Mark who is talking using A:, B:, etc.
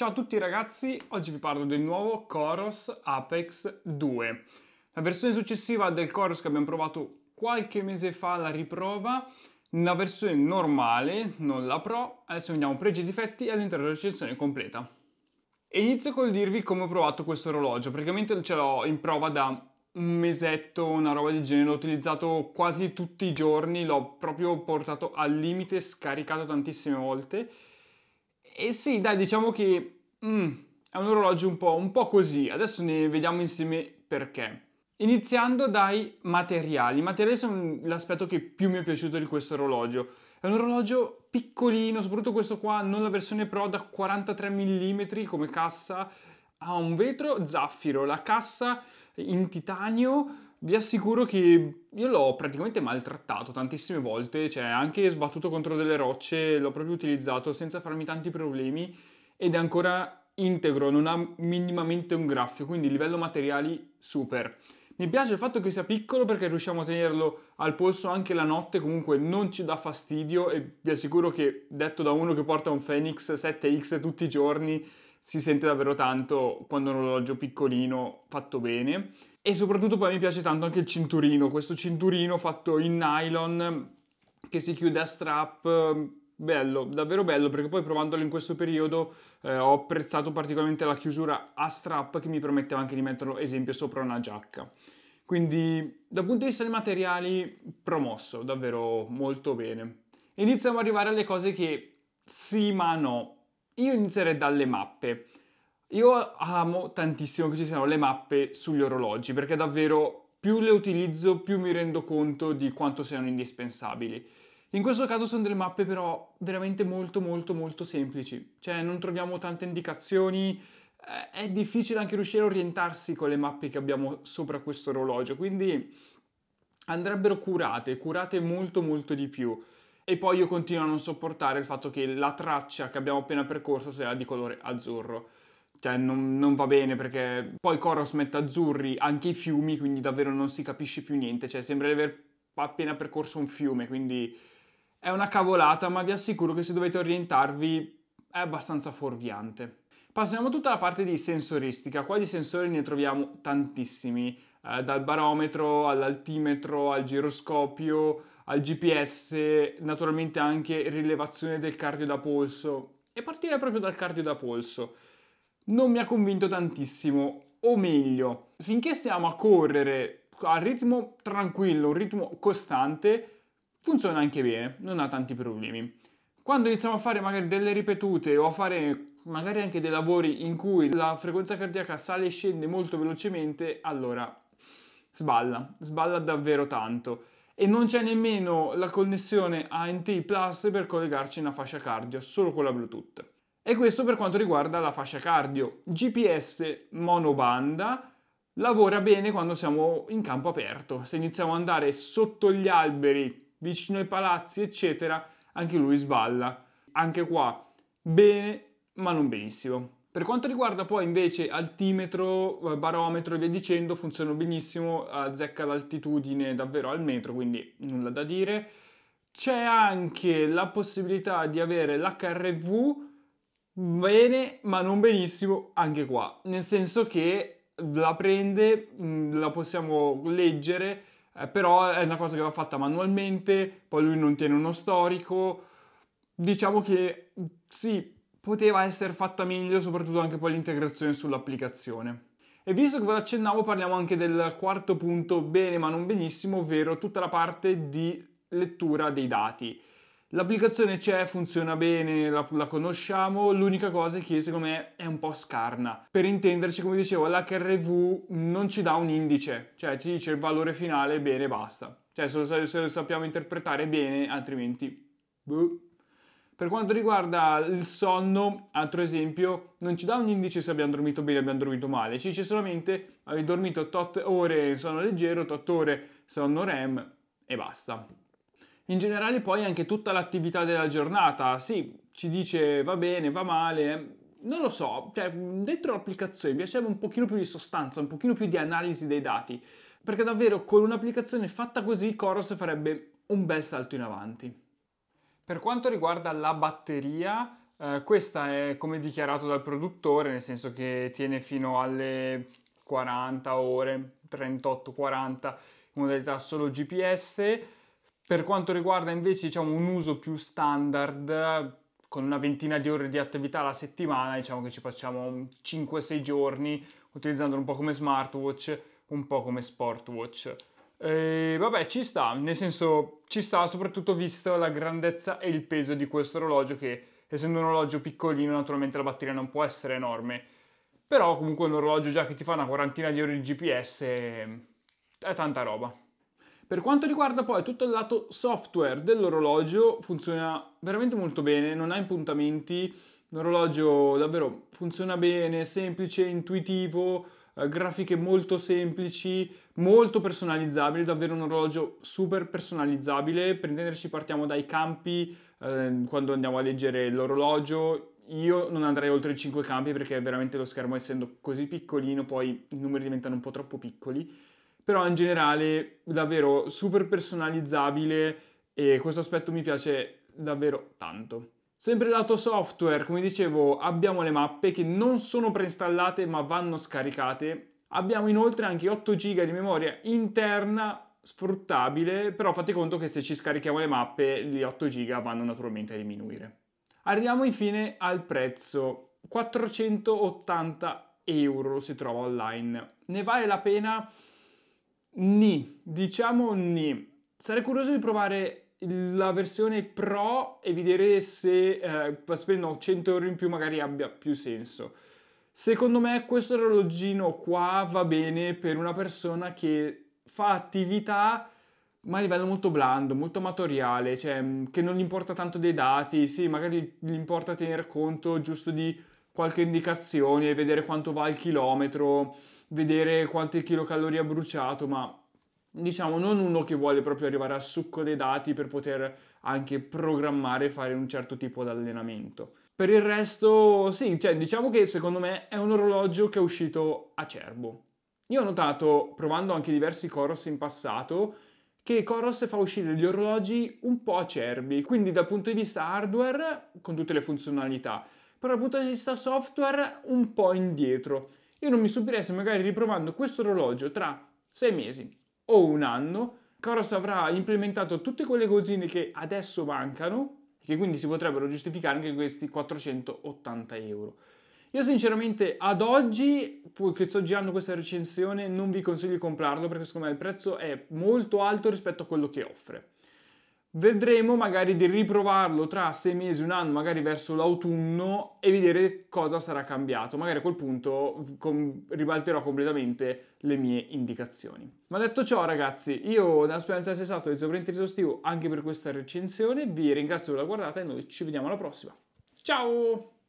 A: Ciao a tutti ragazzi, oggi vi parlo del nuovo Coros Apex 2. La versione successiva del Coros che abbiamo provato qualche mese fa la riprova, la versione normale, non la Pro, adesso andiamo pregi e difetti all'interno della recensione completa. E inizio col dirvi come ho provato questo orologio, praticamente ce l'ho in prova da un mesetto, una roba del genere, l'ho utilizzato quasi tutti i giorni, l'ho proprio portato al limite, scaricato tantissime volte e sì, dai, diciamo che mm, è un orologio un po', un po' così. Adesso ne vediamo insieme perché. Iniziando dai materiali. I materiali sono l'aspetto che più mi è piaciuto di questo orologio. È un orologio piccolino, soprattutto questo qua, non la versione Pro da 43 mm come cassa. Ha un vetro zaffiro, la cassa in titanio, vi assicuro che io l'ho praticamente maltrattato tantissime volte, cioè anche sbattuto contro delle rocce, l'ho proprio utilizzato senza farmi tanti problemi ed è ancora integro, non ha minimamente un graffio, quindi livello materiali super. Mi piace il fatto che sia piccolo perché riusciamo a tenerlo al polso anche la notte, comunque non ci dà fastidio e vi assicuro che detto da uno che porta un Fenix 7X tutti i giorni si sente davvero tanto quando un orologio piccolino fatto bene. E soprattutto poi mi piace tanto anche il cinturino, questo cinturino fatto in nylon che si chiude a strap, bello, davvero bello, perché poi provandolo in questo periodo eh, ho apprezzato particolarmente la chiusura a strap che mi permetteva anche di metterlo, esempio, sopra una giacca. Quindi dal punto di vista dei materiali promosso, davvero molto bene. Iniziamo ad arrivare alle cose che sì ma no. Io inizierei dalle mappe. Io amo tantissimo che ci siano le mappe sugli orologi perché davvero più le utilizzo più mi rendo conto di quanto siano indispensabili. In questo caso sono delle mappe però veramente molto molto molto semplici, cioè non troviamo tante indicazioni, eh, è difficile anche riuscire a orientarsi con le mappe che abbiamo sopra questo orologio, quindi andrebbero curate, curate molto molto di più e poi io continuo a non sopportare il fatto che la traccia che abbiamo appena percorso sia di colore azzurro. Cioè non, non va bene perché poi Koros mette azzurri anche i fiumi, quindi davvero non si capisce più niente, cioè sembra di aver appena percorso un fiume, quindi è una cavolata, ma vi assicuro che se dovete orientarvi è abbastanza fuorviante. Passiamo a tutta la parte di sensoristica, qua di sensori ne troviamo tantissimi, eh, dal barometro all'altimetro al giroscopio al GPS, naturalmente anche rilevazione del cardio da polso e partire proprio dal cardio da polso. Non mi ha convinto tantissimo, o meglio, finché stiamo a correre a ritmo tranquillo, un ritmo costante, funziona anche bene, non ha tanti problemi. Quando iniziamo a fare magari delle ripetute o a fare magari anche dei lavori in cui la frequenza cardiaca sale e scende molto velocemente, allora sballa, sballa davvero tanto. E non c'è nemmeno la connessione ANT Plus per collegarci a una fascia cardio, solo con la Bluetooth. E questo per quanto riguarda la fascia cardio. GPS monobanda lavora bene quando siamo in campo aperto. Se iniziamo ad andare sotto gli alberi, vicino ai palazzi, eccetera, anche lui sballa. Anche qua, bene ma non benissimo. Per quanto riguarda poi invece altimetro, eh, barometro e via dicendo, funzionano benissimo, eh, azzecca l'altitudine davvero al metro, quindi nulla da dire. C'è anche la possibilità di avere l'HRV bene, ma non benissimo anche qua, nel senso che la prende, mm, la possiamo leggere, eh, però è una cosa che va fatta manualmente, poi lui non tiene uno storico. Diciamo che sì, poteva essere fatta meglio, soprattutto anche poi l'integrazione sull'applicazione. E visto che ve l'accennavo, parliamo anche del quarto punto, bene ma non benissimo, ovvero tutta la parte di lettura dei dati. L'applicazione c'è, funziona bene, la, la conosciamo, l'unica cosa è che secondo me è un po' scarna. Per intenderci, come dicevo, l'HRV non ci dà un indice, cioè ci dice il valore finale, bene, basta. Cioè se lo, se lo sappiamo interpretare bene, altrimenti... Buh. Per quanto riguarda il sonno, altro esempio, non ci dà un indice se abbiamo dormito bene o abbiamo dormito male, ci dice solamente avete dormito 8 ore in sonno leggero, 8 ore sonno REM e basta. In generale poi anche tutta l'attività della giornata, sì, ci dice va bene, va male, non lo so, cioè dentro l'applicazione mi piaceva un pochino più di sostanza, un pochino più di analisi dei dati, perché davvero con un'applicazione fatta così Coros farebbe un bel salto in avanti. Per quanto riguarda la batteria, eh, questa è come dichiarato dal produttore, nel senso che tiene fino alle 40 ore, 38-40, in modalità solo GPS. Per quanto riguarda invece diciamo, un uso più standard, con una ventina di ore di attività alla settimana, diciamo che ci facciamo 5-6 giorni utilizzandolo un po' come smartwatch, un po' come sportwatch. E eh, vabbè, ci sta, nel senso ci sta soprattutto visto la grandezza e il peso di questo orologio che essendo un orologio piccolino naturalmente la batteria non può essere enorme, però comunque un orologio già che ti fa una quarantina di ore di GPS eh, è tanta roba. Per quanto riguarda poi tutto il lato software dell'orologio funziona veramente molto bene, non ha impuntamenti, l'orologio davvero funziona bene, semplice, intuitivo, eh, grafiche molto semplici, molto personalizzabili, davvero un orologio super personalizzabile. Per intenderci partiamo dai campi, eh, quando andiamo a leggere l'orologio, io non andrei oltre i 5 campi perché veramente lo schermo essendo così piccolino, poi i numeri diventano un po' troppo piccoli, però in generale davvero super personalizzabile e questo aspetto mi piace davvero tanto. Sempre lato software, come dicevo, abbiamo le mappe che non sono preinstallate ma vanno scaricate. Abbiamo inoltre anche 8 GB di memoria interna sfruttabile, però fate conto che se ci scarichiamo le mappe, gli 8 GB vanno naturalmente a diminuire. Arriviamo infine al prezzo, 480 euro si trova online. Ne vale la pena? Ni, diciamo ni. Sarei curioso di provare la versione Pro e vedere se eh, spendendo 100 euro in più magari abbia più senso. Secondo me questo orologino qua va bene per una persona che fa attività ma a livello molto blando, molto amatoriale, cioè mm, che non gli importa tanto dei dati, sì, magari gli importa tener conto giusto di qualche indicazione, vedere quanto va il chilometro, vedere quante chilocalorie ha bruciato, ma diciamo non uno che vuole proprio arrivare al succo dei dati per poter anche programmare e fare un certo tipo di allenamento. Per il resto, sì, cioè, diciamo che secondo me è un orologio che è uscito acerbo. Io ho notato, provando anche diversi Coros in passato, che Coros fa uscire gli orologi un po' acerbi, quindi dal punto di vista hardware con tutte le funzionalità, però dal punto di vista software un po' indietro. Io non mi stupirei se magari riprovando questo orologio tra sei mesi, o un anno, Coros avrà implementato tutte quelle cosine che adesso mancano e che quindi si potrebbero giustificare anche questi 480 euro. Io sinceramente ad oggi, che sto girando questa recensione, non vi consiglio di comprarlo perché secondo me il prezzo è molto alto rispetto a quello che offre. Vedremo magari di riprovarlo tra sei mesi, un anno, magari verso l'autunno e vedere cosa sarà cambiato. Magari a quel punto com- ribalterò completamente le mie indicazioni. Ma detto ciò, ragazzi, io da Speranza di essere stato di Sovrinteso Stivo anche per questa recensione. Vi ringrazio per la guardata e noi ci vediamo alla prossima. Ciao!